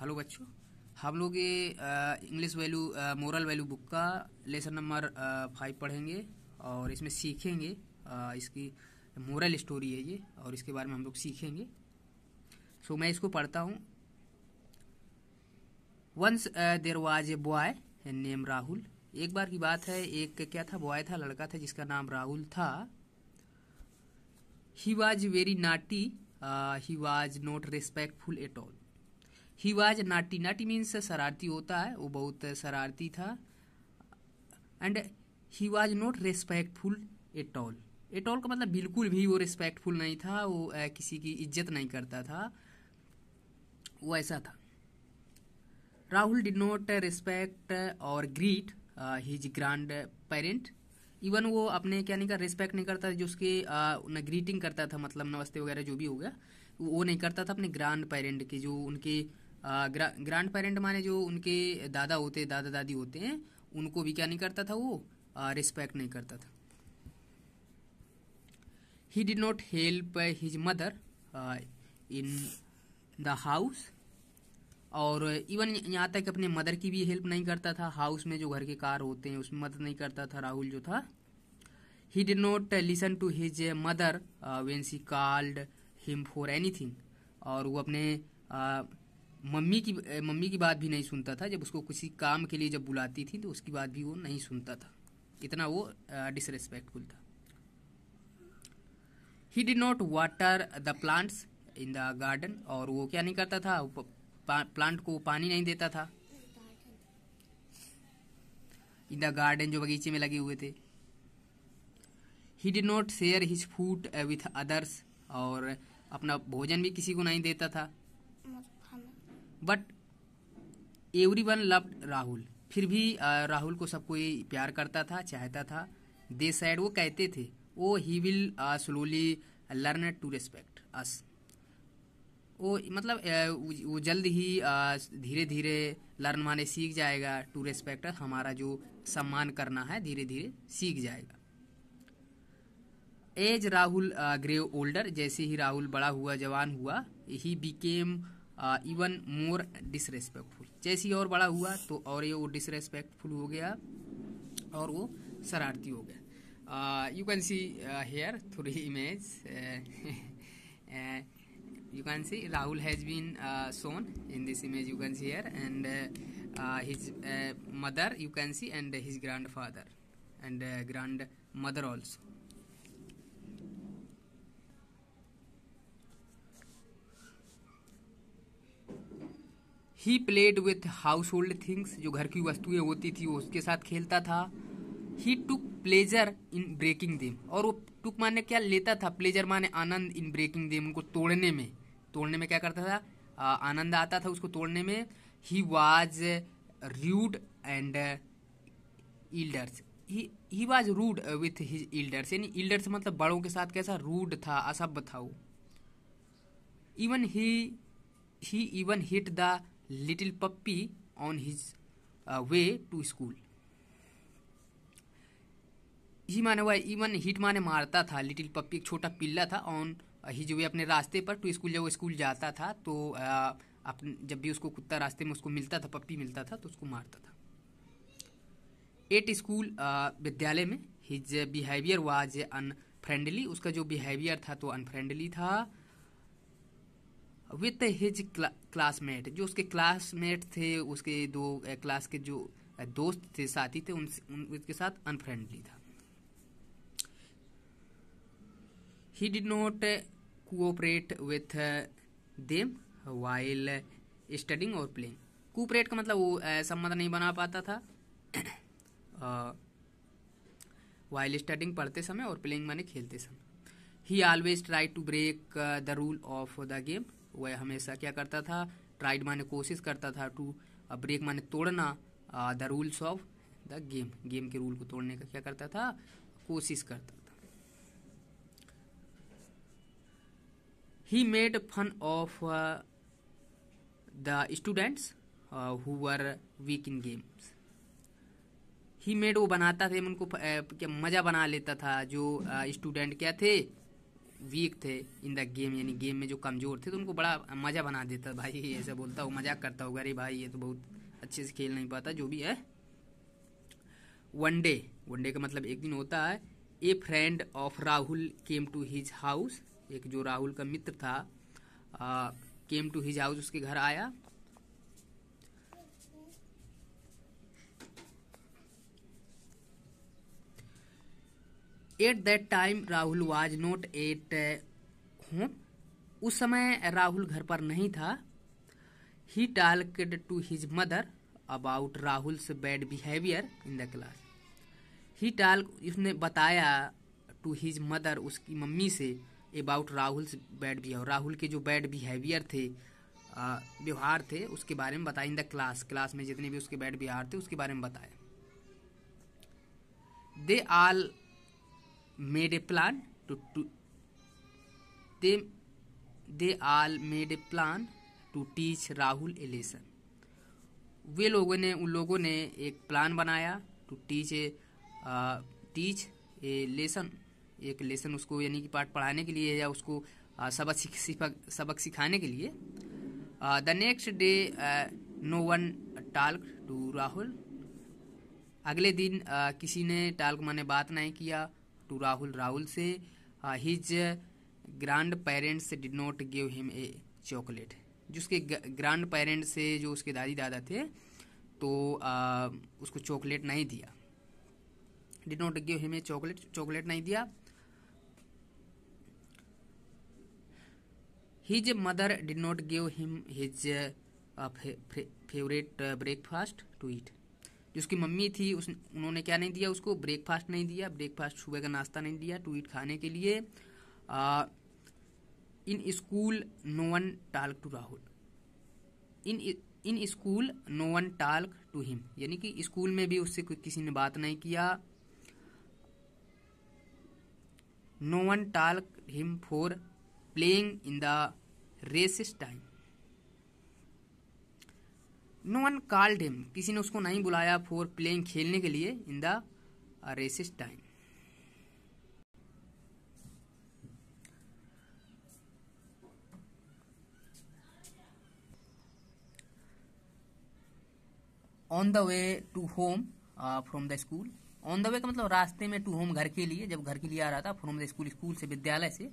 Hello बच्चों हम लोग ये English value moral value book का लेसन नंबर फाइव पढ़ेंगे और इसमें सीखेंगे आ, इसकी मोरल स्टोरी है ये और इसके बारे में हम लोग सीखेंगे सो so, मैं इसको पढ़ता हूँ once there was a boy name Rahul एक बार की बात है एक क्या था बॉय था लड़का था जिसका नाम राहुल था he was very naughty he was not respectful at all he was naughty naughty means शरारती होता है वो बहुत शरारती था and he was not respectful at all at all का मतलब बिल्कुल भी वो रिस्पेक्टफुल नहीं था वो आ, किसी की इज्जत नहीं करता था वो ऐसा था राहुल डिड नॉट रिस्पेक्ट और greet his grandparent even वो अपने क्या नहीं कर रिस्पेक्ट नहीं करता जो उसके न ग्रीटिंग करता था मतलब नमस्ते वगैरह जो भी हो गया वो नहीं करता था अपने ग्रांड पेरेंट की जो उनके ग्रा, ग्रांड पेरेंट माने जो उनके दादा होते दादा दादी होते हैं उनको भी क्या नहीं करता था वो रिस्पेक्ट नहीं करता था he did not help his mother in the house और इवन यहाँ तक अपने मदर की भी हेल्प नहीं करता था हाउस में जो घर के कार होते हैं उसमें मदद नहीं करता था राहुल जो था he did not listen to his mother when she called him for anything और वो अपने uh, मम्मी की मम्मी की बात भी नहीं सुनता था जब उसको किसी काम के लिए जब बुलाती थी तो उसकी बात भी वो नहीं सुनता था इतना वो डिसरेस्पेक्टफुल था he did not water the plants in the garden और वो क्या नहीं करता था प्लांट को पानी नहीं देता था इन द गार्डन जो बगीचे में लगे हुए थे he did not share his food with others और अपना भोजन भी किसी को नहीं देता था but everyone love Rahul फिर भी राहुल को सब कोई प्यार करता था चाहता था दे साइड वो कहते थे oh he will slowly learn to respect us वो मतलब वो जल्द ही धीरे धीरे लर्न माने सीख जाएगा टू रिस्पेक्ट हमारा जो सम्मान करना है धीरे धीरे सीख जाएगा एज राहुल ग्रेव ओल्डर जैसे ही राहुल बड़ा हुआ जवान हुआ he became even more disrespectful जैसे ही और बड़ा हुआ तो और ये वो डिसरेस्पेक्टफुल हो गया और वो शरारती हो गया you can see here three image you can see Rahul has been shown in this image you can see here and his mother you can see and his grandfather and grandmother also he played with household things जो घर की वस्तुएं होती थी वो उसके साथ खेलता था he took pleasure in breaking them और वो टुक माने क्या लेता था प्लेजर माने आनंद इन ब्रेकिंग देम उनको तोड़ने में तोड़ने में क्या करता था आनंद आता था उसको तोड़ने में he was rude and elders he was rude with his elders यानी ईल्डर्स मतलब बड़ों के साथ कैसा रूड था असभ्य था वो even he he even hit the little puppy on his uh, way to school. He माने हुआ इवन हिट माने मारता था लिटिल पप्पी एक छोटा पिल्ला था ऑन हिज वे अपने रास्ते पर टू स्कूल जब वो स्कूल जाता था तो uh, अपन जब भी उसको कुत्ता रास्ते में उसको मिलता था पप्पी मिलता था तो उसको मारता था एट स्कूल uh, विद्यालय में हिज बिहेवियर वाज अनफ्रेंडली उसका जो बिहेवियर था तो अनफ्रेंडली था विथ हिज क्लासमेट जो उसके क्लासमेट थे उसके दो क्लास के जो दोस्त थे साथी थे उनसे साथ अनफ्रेंडली था he did not cooperate with them while studying और प्लेइंग कोऑपरेट का मतलब वो संबंध नहीं बना पाता था वाइल स्टडिंग पढ़ते समय और प्लेइंग माने खेलते समय he always try to break the rule of the game वह हमेशा क्या करता था ट्राइड माने कोशिश करता था टू ब्रेक माने तोड़ना the rules of the game game के रूल को तोड़ने का क्या करता था कोशिश करता था he made fun of the students who are weak in games he made वो बनाता था उनको क्या मज़ा बना लेता था जो स्टूडेंट क्या थे वीक थे इन द गेम यानी गेम में जो कमज़ोर थे तो उनको बड़ा मज़ा बना देता भाई ऐसा बोलता हूँ मजाक करता होगा अरे भाई ये तो बहुत अच्छे से खेल नहीं पाता जो भी है वन डे वन डे का मतलब एक दिन होता है a friend of Rahul came to his house एक जो राहुल का मित्र था केम टू हिज हाउस उसके घर आया at that time Rahul was not at home उस समय राहुल घर पर नहीं था he talked to his mother about Rahul's bad behaviour in the class he told उसने बताया टू हिज मदर उसकी मम्मी से about Rahul's bad behaviour Rahul के जो बैड बिहेवियर थे व्यवहार थे उसके बारे में बताया इन द क्लास क्लास में जितने भी उसके बैड बिहार थे उसके बारे में बताया दे आल made a plan to, to they they all made a plan to teach Rahul a lesson वे लोगों ने उन लोगों ने एक प्लान बनाया to teach a teach a lesson एक लेसन उसको यानी कि पाठ पढ़ाने के लिए या उसको uh, सबक सबक सिखाने के लिए the next day no one talk to Rahul अगले दिन uh, किसी ने टाल्क माने बात नहीं किया टू राहुल राहुल से his grandparents did not give him a chocolate जिसके ग्रैंड पेरेंट्स से जो उसके दादी दादा थे तो आ, uh, उसको चॉकलेट नहीं दिया did not give him a chocolate chocolate नहीं दिया his mother did not give him his favourite breakfast to eat जो उसकी मम्मी थी उस उन्होंने क्या नहीं दिया उसको ब्रेकफास्ट नहीं दिया ब्रेकफास्ट सुबह का नाश्ता नहीं दिया टू ईट खाने के लिए आ, in school no one talk to Rahul in in school no one talk to him यानी कि स्कूल में भी उससे कोई किसी ने बात नहीं किया no one talk him for playing in the recess time no one called him किसी ने उसको नहीं बुलाया फॉर प्लेइंग खेलने के लिए in the recess time on the way to home from the school on the way का मतलब रास्ते में टू होम घर के लिए जब घर के लिए आ रहा था फ्रॉम द स्कूल स्कूल से विद्यालय से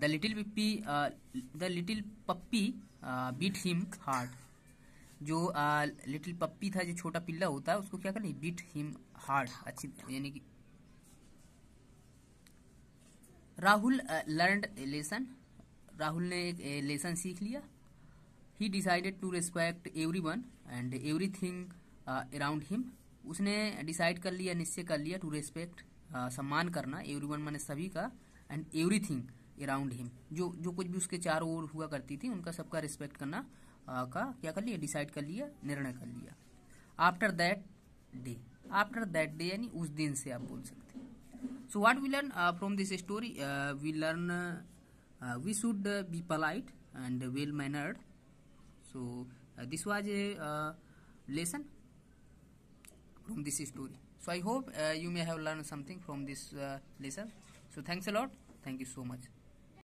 the little puppy the little puppy beat him hard जो आ, लिटिल पप्पी था जो छोटा पिल्ला होता है उसको क्या करनी बीट हिम हार्ड अच्छी यानी कि राहुल लर्न लेसन राहुल ने एक लेसन सीख लिया he decided to respect everyone and everything around him उसने डिसाइड कर लिया निश्चय कर लिया टू रिस्पेक्ट सम्मान करना एवरी वन मैंने सभी का and everything around him जो जो कुछ भी उसके चारों ओर हुआ करती थी उनका सबका रिस्पेक्ट करना का क्या कर लिया डिसाइड कर लिया निर्णय कर लिया after that day after that day यानी उस दिन से आप बोल सकते हैं so what we learn from this story we learn we should be polite and well mannered so this was a lesson from this story so I hope you may have learn something from this lesson so thanks a lot thank you so much